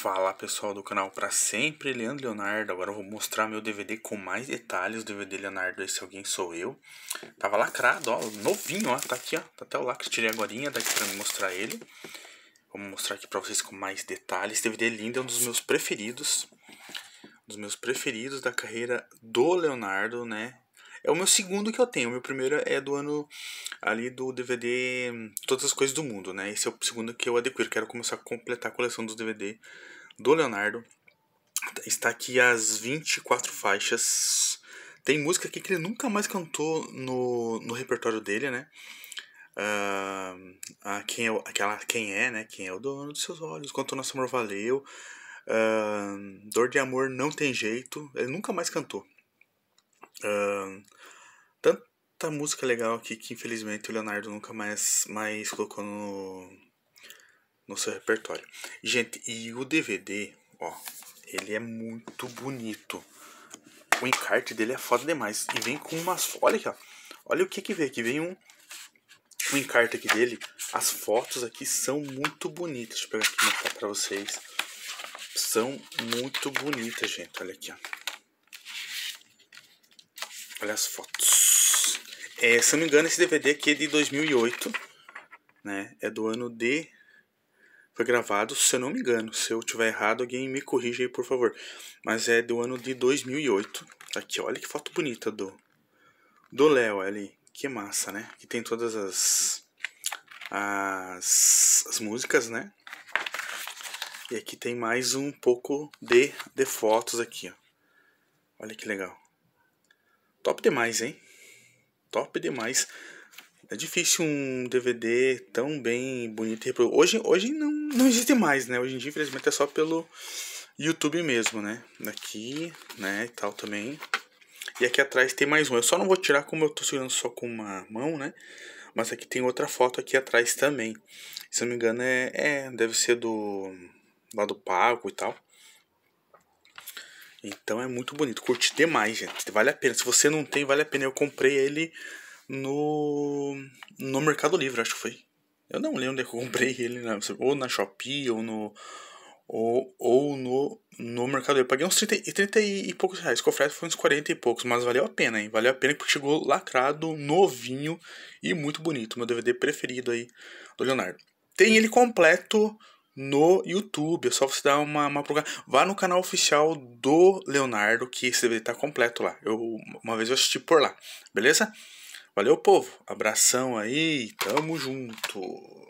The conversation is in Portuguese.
Fala pessoal do canal para sempre, Leandro Leonardo. Agora eu vou mostrar meu DVD com mais detalhes. O DVD Leonardo, esse alguém sou eu. Tava lacrado, ó, novinho, ó, tá aqui, ó. Tá até o lacre, tirei agora, daqui para mostrar ele. Vou mostrar aqui para vocês com mais detalhes. Esse DVD lindo, é um dos meus preferidos. Um dos meus preferidos da carreira do Leonardo, né? É o meu segundo que eu tenho. O meu primeiro é do ano ali do DVD Todas as Coisas do Mundo, né? Esse é o segundo que eu adquiro. Quero começar a completar a coleção dos DVD do Leonardo. Está aqui as 24 faixas. Tem música aqui que ele nunca mais cantou no, no repertório dele, né? Uh, a quem é, aquela quem é, né? Quem é o dono dos seus olhos, quanto o nosso amor valeu. Uh, Dor de amor não tem jeito. Ele nunca mais cantou tanta música legal aqui que infelizmente o Leonardo nunca mais, mais colocou no, no seu repertório. Gente, e o DVD, ó, ele é muito bonito. O encarte dele é foda demais. E vem com umas. Olha aqui, ó. Olha o que que vem aqui. Vem um, um encarte aqui dele. As fotos aqui são muito bonitas. Deixa eu pegar aqui pra vocês. São muito bonitas, gente. Olha aqui, ó. Olha as fotos. É, se eu não me engano, esse DVD aqui é de 2008, né? É do ano de... Foi gravado, se eu não me engano. Se eu tiver errado, alguém me corrija aí, por favor. Mas é do ano de 2008. Aqui, olha que foto bonita do... Do Léo ali. Que massa, né? Que tem todas as... As, as músicas, né? E aqui tem mais um pouco de, de fotos aqui, ó. Olha que legal. Top demais, hein? Top demais. É difícil um DVD tão bem bonito. Hoje, hoje não, não existe mais, né? Hoje em dia, infelizmente, é só pelo YouTube mesmo, né? Aqui, né, e tal também. E aqui atrás tem mais um. Eu só não vou tirar como eu tô segurando só com uma mão, né? Mas aqui tem outra foto aqui atrás também. Se não me engano, é, é deve ser do lado do e tal. Então é muito bonito. Curti demais, gente. Vale a pena. Se você não tem, vale a pena. Eu comprei ele no, no Mercado Livre, acho que foi. Eu não lembro onde é eu comprei ele. Né? Ou na Shopee, ou no. Ou, ou no, no Mercado Livre. Eu paguei uns 30, 30 e poucos reais. Com oferta foi uns 40 e poucos. Mas valeu a pena, hein? Valeu a pena porque chegou lacrado, novinho e muito bonito. Meu DVD preferido aí do Leonardo. Tem ele completo no YouTube. É só você dar uma, uma Vá no canal oficial do Leonardo, que você vai tá completo lá. Eu, uma vez eu assisti por lá, beleza? Valeu, povo. Abração aí. Tamo junto.